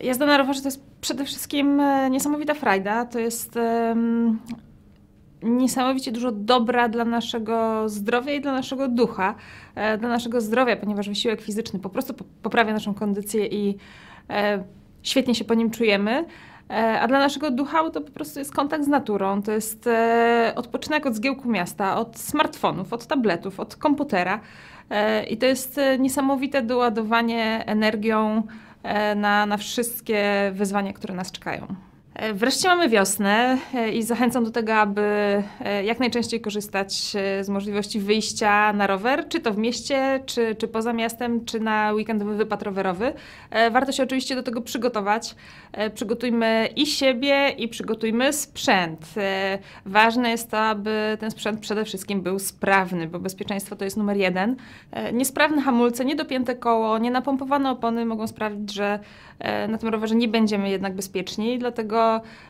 Jazda na rowerze to jest przede wszystkim e, niesamowita frajda. To jest um, niesamowicie dużo dobra dla naszego zdrowia i dla naszego ducha, e, dla naszego zdrowia, ponieważ wysiłek fizyczny po prostu poprawia naszą kondycję i e, świetnie się po nim czujemy. E, a dla naszego ducha to po prostu jest kontakt z naturą, to jest e, odpoczynek od zgiełku miasta, od smartfonów, od tabletów, od komputera. E, I to jest niesamowite doładowanie energią E, na, na wszystkie wyzwania, które nas czekają. E, wreszcie mamy wiosnę e, i zachęcam do tego, aby e, jak najczęściej korzystać z możliwości wyjścia na rower, czy to w mieście, czy, czy poza miastem, czy na weekendowy wypad rowerowy. Warto się oczywiście do tego przygotować. Przygotujmy i siebie, i przygotujmy sprzęt. Ważne jest to, aby ten sprzęt przede wszystkim był sprawny, bo bezpieczeństwo to jest numer jeden. Niesprawne hamulce, niedopięte koło, nienapompowane opony mogą sprawić, że na tym rowerze nie będziemy jednak bezpieczni, dlatego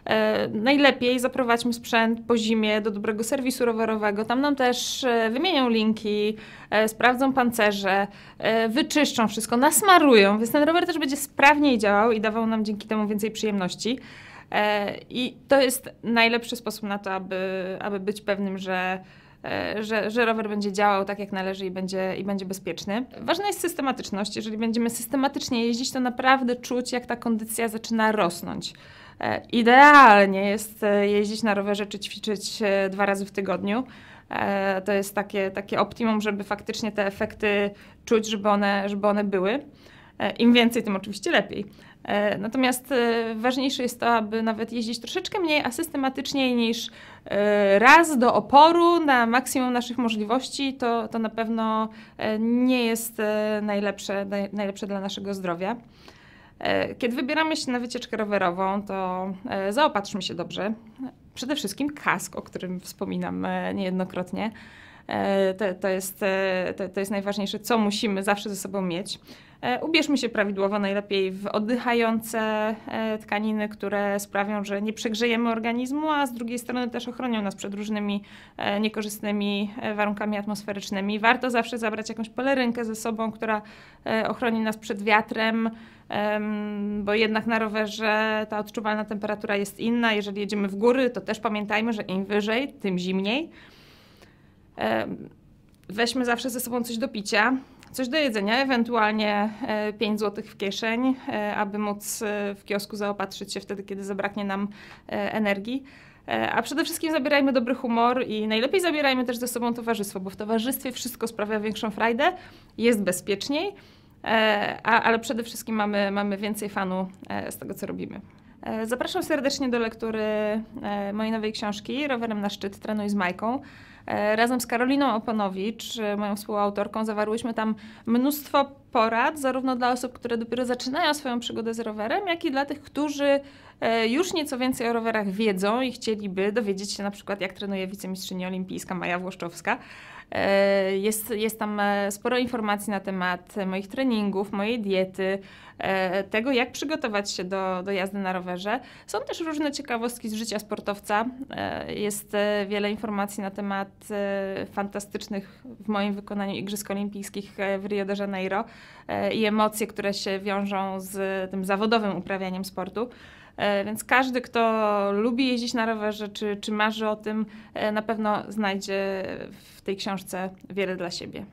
e, najlepiej zaprowadźmy sprzęt po zimie do dobrego serwisu rowerowego. Tam nam też e, wymienią linki, e, sprawdzą pancerze, e, wyczyszczą wszystko, nasmarują, więc ten rower też będzie sprawniej działał i dawał nam dzięki temu więcej przyjemności. E, I to jest najlepszy sposób na to, aby, aby być pewnym, że e, że, że, rower będzie działał tak jak należy i będzie, i będzie bezpieczny. Ważna jest systematyczność. Jeżeli będziemy systematycznie jeździć, to naprawdę czuć, jak ta kondycja zaczyna rosnąć. E, idealnie jest e, jeździć na rowerze czy ćwiczyć e, dwa razy w tygodniu. To jest takie, takie optimum, żeby faktycznie te efekty czuć, żeby one, żeby one były. Im więcej, tym oczywiście lepiej. Natomiast ważniejsze jest to, aby nawet jeździć troszeczkę mniej, a systematyczniej niż raz do oporu na maksimum naszych możliwości, to, to na pewno nie jest najlepsze, najlepsze dla naszego zdrowia. E, kiedy wybieramy się na wycieczkę rowerową, to e, zaopatrzmy się dobrze. Przede wszystkim kask, o którym wspominam e, niejednokrotnie. E, to, to, jest, e, to, to jest najważniejsze, co musimy zawsze ze sobą mieć. E, ubierzmy się prawidłowo, najlepiej w oddychające tkaniny, które sprawią, że nie przegrzejemy organizmu, a z drugiej strony też ochronią nas przed różnymi niekorzystnymi warunkami atmosferycznymi. Warto zawsze zabrać jakąś polerynkę ze sobą, która ochroni nas przed wiatrem, bo jednak na rowerze ta odczuwalna temperatura jest inna. Jeżeli jedziemy w góry, to też pamiętajmy, że im wyżej, tym zimniej weźmy zawsze ze sobą coś do picia, coś do jedzenia, ewentualnie 5 e, zł w kieszeń, e, aby móc e, w kiosku zaopatrzyć się wtedy, kiedy zabraknie nam energii. A przede wszystkim zabierajmy dobry humor i najlepiej zabierajmy też ze sobą towarzystwo, bo w towarzystwie wszystko sprawia większą frajdę, jest bezpieczniej, ale przede wszystkim mamy, mamy więcej fanu z tego, co robimy. Zapraszam serdecznie do lektury mojej nowej książki Rowerem na szczyt, trenuj z Majką. E, razem z Karoliną Oponowicz, e, moją współautorką, zawarłyśmy tam mnóstwo porad, zarówno dla osób, które dopiero zaczynają swoją przygodę z rowerem, jak i dla tych, którzy e, już nieco więcej o rowerach wiedzą i chcieliby dowiedzieć się na przykład, jak trenuje wicemistrzyni olimpijska Maja Włoszczowska. E, jest, jest tam e, sporo informacji na temat moich treningów, mojej diety, tego jak przygotować się do, do jazdy na rowerze. Są też różne ciekawostki z życia sportowca. Jest wiele informacji na temat fantastycznych w moim wykonaniu Igrzysk Olimpijskich w Rio de Janeiro. E, i emocje, które się wiążą z tym zawodowym uprawianiem sportu. E, więc każdy, kto lubi jeździć na rowerze, czy, czy marzy o tym, e, na pewno znajdzie w tej książce wiele dla siebie.